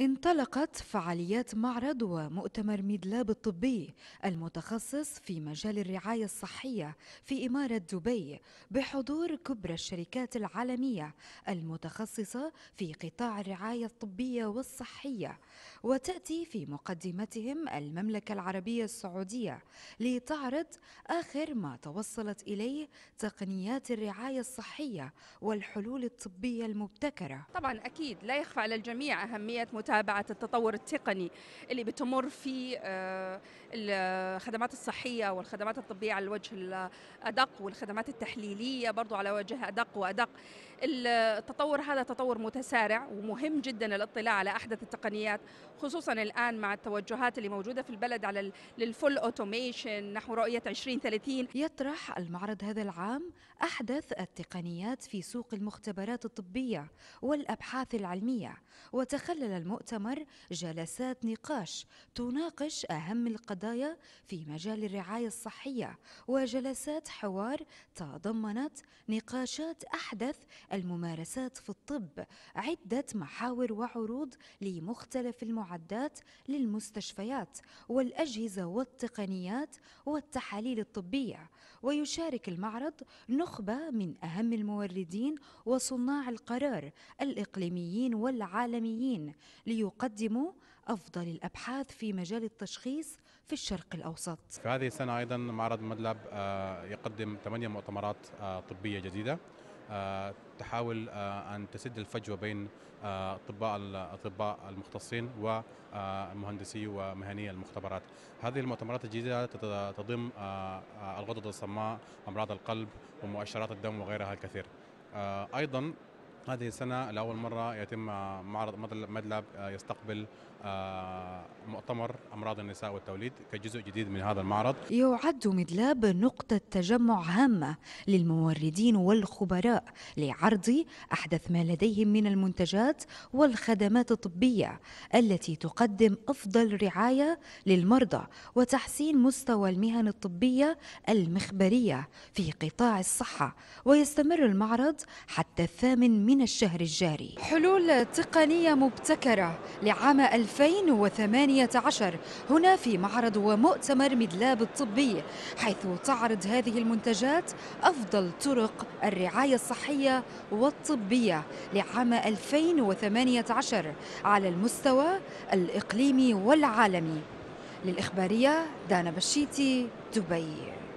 انطلقت فعاليات معرض ومؤتمر ميدلاب الطبي المتخصص في مجال الرعاية الصحية في إمارة دبي بحضور كبرى الشركات العالمية المتخصصة في قطاع الرعاية الطبية والصحية وتأتي في مقدمتهم المملكة العربية السعودية لتعرض آخر ما توصلت إليه تقنيات الرعاية الصحية والحلول الطبية المبتكرة طبعا أكيد لا يخفى على الجميع أهمية مت متابعه التطور التقني اللي بتمر في آه، الخدمات الصحيه والخدمات الطبيه على الوجه الادق والخدمات التحليليه برضو على وجه ادق وادق التطور هذا تطور متسارع ومهم جدا الاطلاع على احدث التقنيات خصوصا الان مع التوجهات اللي موجوده في البلد على للفول اوتوميشن نحو رؤيه 2030 يطرح المعرض هذا العام احدث التقنيات في سوق المختبرات الطبيه والابحاث العلميه وتخلل المؤ المؤتمر جلسات نقاش تناقش أهم القضايا في مجال الرعاية الصحية وجلسات حوار تضمنت نقاشات أحدث الممارسات في الطب عدة محاور وعروض لمختلف المعدات للمستشفيات والأجهزة والتقنيات والتحاليل الطبية ويشارك المعرض نخبة من أهم الموردين وصناع القرار الإقليميين والعالميين ليقدموا أفضل الأبحاث في مجال التشخيص في الشرق الأوسط في هذه السنة أيضا معرض مدلب آه، يقدم ثمانية مؤتمرات آه، طبية جديدة آه، تحاول أن تسد الفجوة بين أطباء الأطباء المختصين والمهندسي ومهني المختبرات هذه المؤتمرات الجديدة تضم الغدد الصماء أمراض القلب ومؤشرات الدم وغيرها الكثير أيضا هذه السنة لأول مرة يتم معرض مدلب آه، يستقبل آه، مؤتمر أمراض النساء والتوليد كجزء جديد من هذا المعرض يعد مدلاب نقطة تجمع هامة للموردين والخبراء لعرض أحدث ما لديهم من المنتجات والخدمات الطبية التي تقدم أفضل رعاية للمرضى وتحسين مستوى المهن الطبية المخبرية في قطاع الصحة ويستمر المعرض حتى الثامن من الشهر الجاري حلول تقنية مبتكرة لعام 2018 هنا في معرض ومؤتمر مدلاب الطبي حيث تعرض هذه المنتجات أفضل طرق الرعاية الصحية والطبية لعام 2018 على المستوى الإقليمي والعالمي للإخبارية دانا بشيتي دبي